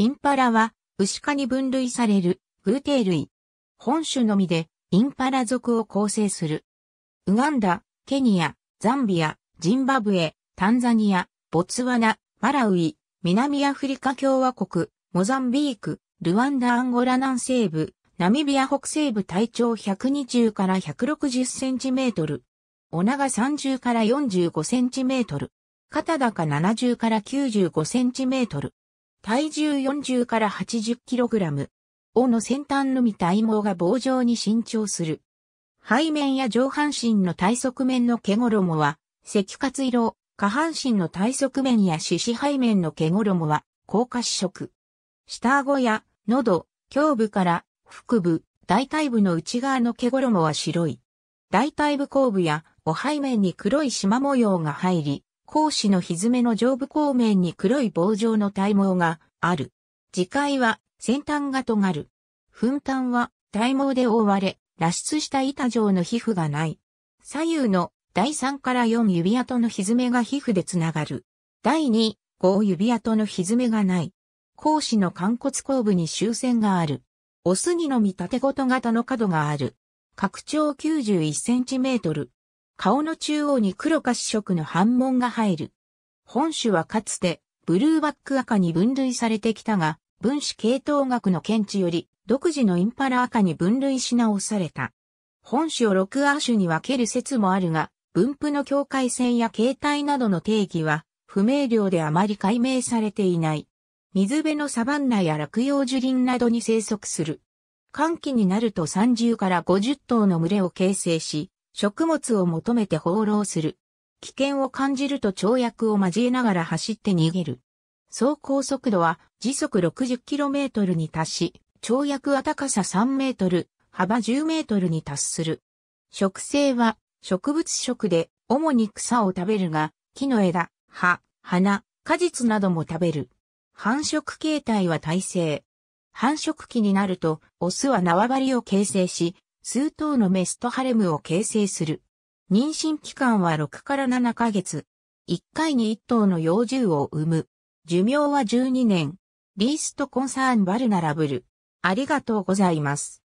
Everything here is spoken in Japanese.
インパラは、牛科に分類される、偶ー類。本種のみで、インパラ族を構成する。ウガンダ、ケニア、ザンビア、ジンバブエ、タンザニア、ボツワナ、マラウイ、南アフリカ共和国、モザンビーク、ルワンダアンゴラ南西部、ナミビア北西部体長120から160センチメートル。お長30から45センチメートル。肩高70から95センチメートル。体重40から80キログラム。尾の先端のみ体毛が棒状に伸長する。背面や上半身の体側面の毛衣は、赤活色、下半身の体側面や四肢背面の毛衣は、高褐色。下顎や喉、胸部から腹部、大腿部の内側の毛衣は白い。大腿部後部やお背面に黒い縞模様が入り、孔子の蹄の上部孔面に黒い棒状の体毛がある。磁界は先端が尖る。粉端は体毛で覆われ、脱出した板状の皮膚がない。左右の第3から4指跡の蹄が皮膚でつながる。第2、5指跡の蹄がない。孔子の肝骨後部に終線がある。オスにのみ縦ごと型の角がある。拡張9 1トル。顔の中央に黒か主色の斑紋が入る。本種はかつて、ブルーバック赤に分類されてきたが、分子系統学の見地より、独自のインパラ赤に分類し直された。本種を6亜種に分ける説もあるが、分布の境界線や形態などの定義は、不明瞭であまり解明されていない。水辺のサバンナや落葉樹林などに生息する。寒気になると30から50頭の群れを形成し、食物を求めて放浪する。危険を感じると跳躍を交えながら走って逃げる。走行速度は時速 60km に達し、跳躍は高さ3メートル、幅10メートルに達する。食性は植物食で主に草を食べるが、木の枝、葉、花、果実なども食べる。繁殖形態は耐性。繁殖期になると、オスは縄張りを形成し、数頭のメストハレムを形成する。妊娠期間は6から7ヶ月。1回に1頭の幼獣を産む。寿命は12年。リーストコンサーンバルナラブル。ありがとうございます。